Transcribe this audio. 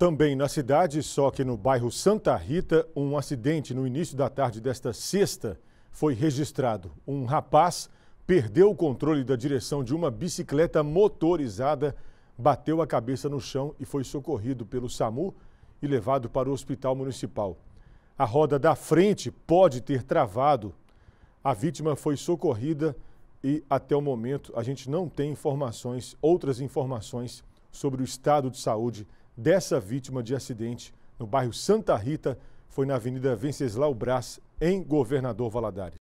Também na cidade, só que no bairro Santa Rita, um acidente no início da tarde desta sexta foi registrado. Um rapaz perdeu o controle da direção de uma bicicleta motorizada, bateu a cabeça no chão e foi socorrido pelo SAMU e levado para o hospital municipal. A roda da frente pode ter travado. A vítima foi socorrida e, até o momento, a gente não tem informações, outras informações sobre o estado de saúde dessa vítima de acidente no bairro Santa Rita foi na Avenida Venceslau Brás em Governador Valadares.